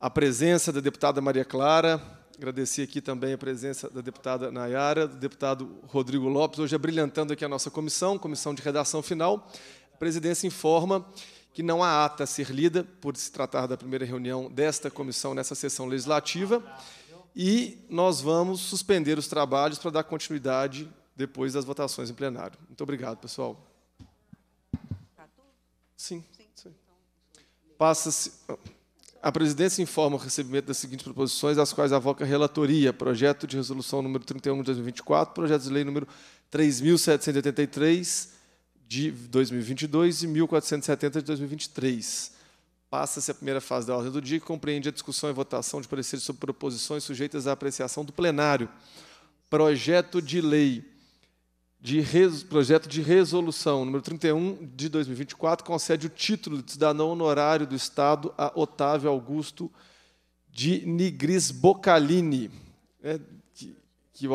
a presença da deputada Maria Clara, agradecer aqui também a presença da deputada Nayara, do deputado Rodrigo Lopes, hoje abrilhantando é aqui a nossa comissão, comissão de redação final. A presidência informa que não há ata a ser lida, por se tratar da primeira reunião desta comissão nessa sessão legislativa, e nós vamos suspender os trabalhos para dar continuidade depois das votações em plenário. Muito obrigado, pessoal. Tá sim. Passa-se. A presidência informa o recebimento das seguintes proposições, às quais avoca a relatoria: projeto de resolução número 31 de 2024, projeto de lei número 3783 de 2022 e 1470 de 2023. Passa-se a primeira fase da ordem do dia, que compreende a discussão e votação de pareceres sobre proposições sujeitas à apreciação do plenário. Projeto de lei de res, projeto de resolução número 31 de 2024 concede o título de cidadão honorário do Estado a Otávio Augusto de Nigris Bocalini, né, que, que a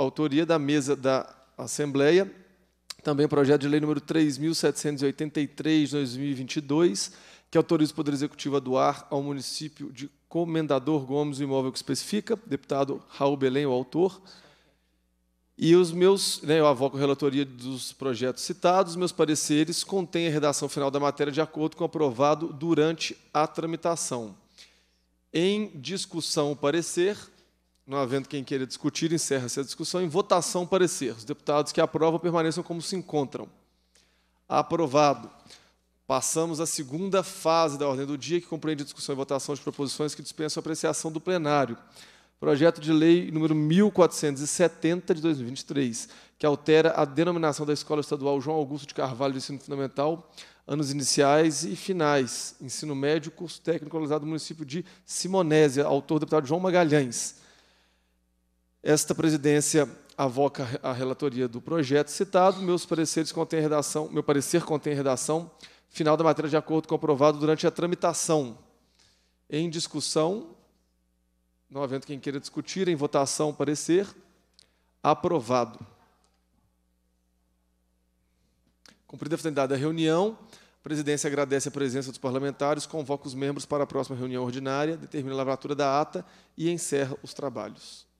autoria da mesa da Assembleia, também projeto de lei número 3783 de 2022, que autoriza o Poder Executivo a doar ao município de Comendador Gomes o imóvel que especifica, deputado Raul Belém, o autor. E os meus, né, eu avoco a relatoria dos projetos citados, meus pareceres contêm a redação final da matéria de acordo com o aprovado durante a tramitação. Em discussão, o parecer, não havendo quem queira discutir, encerra-se a discussão. Em votação, parecer. Os deputados que aprovam permaneçam como se encontram. Aprovado. Passamos à segunda fase da ordem do dia, que compreende discussão e votação de proposições que dispensam apreciação do plenário projeto de lei número 1470 de 2023, que altera a denominação da Escola Estadual João Augusto de Carvalho de Ensino Fundamental, anos iniciais e finais, ensino médio, curso técnico realizado no município de Simonésia, autor deputado João Magalhães. Esta presidência avoca a relatoria do projeto citado. Meus pareceres contêm redação, meu parecer contém redação final da matéria de acordo comprovado durante a tramitação. Em discussão, não havendo quem queira discutir, em votação, parecer. Aprovado. Cumprida a finalidade da reunião, a presidência agradece a presença dos parlamentares, convoca os membros para a próxima reunião ordinária, determina a lavratura da ata e encerra os trabalhos.